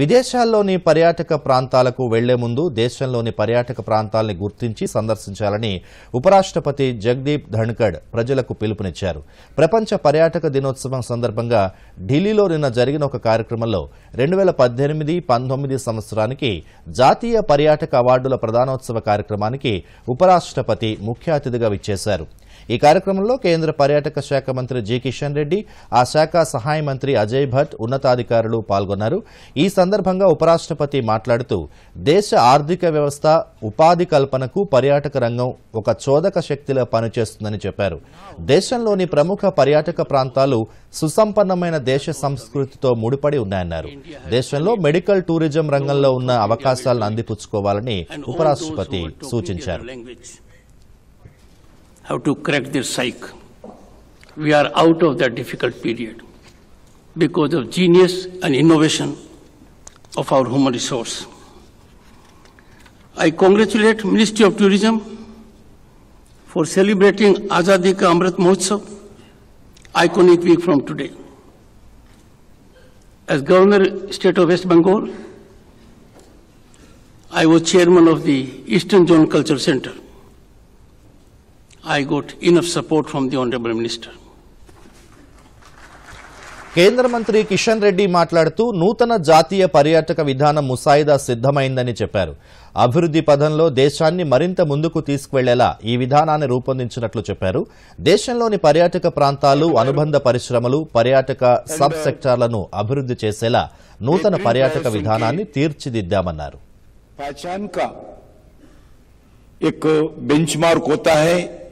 విదేశాల్లోని పర్యాటక ప్రాంతాలకు వెళ్లే ముందు దేశంలోని పర్యాటక ప్రాంతాలను గుర్తించి సందర్శించాలని ఉపరాష్ట్రపతి జగదీప్ ధన్ఖడ్ ప్రజలకు పిలుపునిచ్చారు ప్రపంచ పర్యాటక దినోత్సవం సందర్భంగా ఢిల్లీలో నిన్న జరిగిన ఒక కార్యక్రమంలో రెండు వేల పద్దెనిమిది పంతొమ్మిది సంవత్సరానికి జాతీయ పర్యాటక అవార్డుల ప్రదానోత్సవ కార్యక్రమానికి ఉపరాష్ట్రపతి ముఖ్య అతిథిగా విచ్చేశారు ఈ కార్యక్రమంలో కేంద్ర పర్యాటక శాఖ మంత్రి జి కిషన్ రెడ్డి ఆ శాఖ సహాయ మంత్రి అజయ్ భట్ ఉన్నతాధికారులు పాల్గొన్నారు ఈ సందర్భంగా ఉపరాష్ట్రపతి మాట్లాడుతూ దేశ ఆర్థిక వ్యవస్థ ఉపాధి కల్పనకు పర్యాటక రంగం ఒక చోదక శక్తిలో పనిచేస్తుందని చెప్పారు దేశంలోని ప్రముఖ పర్యాటక ప్రాంతాలు సుసంపన్నమైన దేశ సంస్కృతితో ముడిపడి ఉన్నాయన్నారు దేశంలో మెడికల్ టూరిజం రంగంలో ఉన్న అవకాశాలను అందిపుచ్చుకోవాలని ఉపరాష్ట్రపతి సూచించారు have to crack their psyche. We are out of that difficult period because of genius and innovation of our human resource. I congratulate Ministry of Tourism for celebrating Azadi Ka Amrit Mahotsav, iconic week from today. As Governor, State of West Bengal, I was chairman of the Eastern Zone Culture Center. I got enough support from the Honorable Minister. కేంద్ర మంత్రి కిషన్ రెడ్డి మాట్లాడుతూ నూతన జాతీయ పర్యాటక విధానం ముసాయిదా సిద్దమైందని చెప్పారు అభివృద్ది పథంలో దేశాన్ని మరింత ముందుకు తీసుకువెళ్లేలా ఈ విధానాన్ని రూపొందించినట్లు చెప్పారు దేశంలోని పర్యాటక ప్రాంతాలు అనుబంధ పరిశ్రమలు పర్యాటక సబ్ సెక్టార్లను అభివృద్ది చేసేలా నూతన పర్యాటక విధానాన్ని తీర్చిదిద్దామన్నారు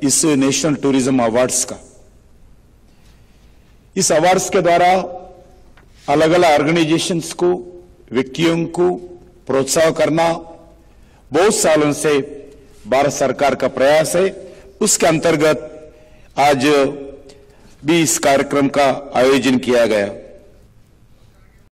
इस नेशनल टूरिज्म अवार्ड्स का इस अवार्ड्स के द्वारा अलग अलग ऑर्गेनाइजेशंस को व्यक्तियों को प्रोत्साहन करना बहुत सालों से भारत सरकार का प्रयास है उसके अंतर्गत आज भी इस कार्यक्रम का आयोजन किया गया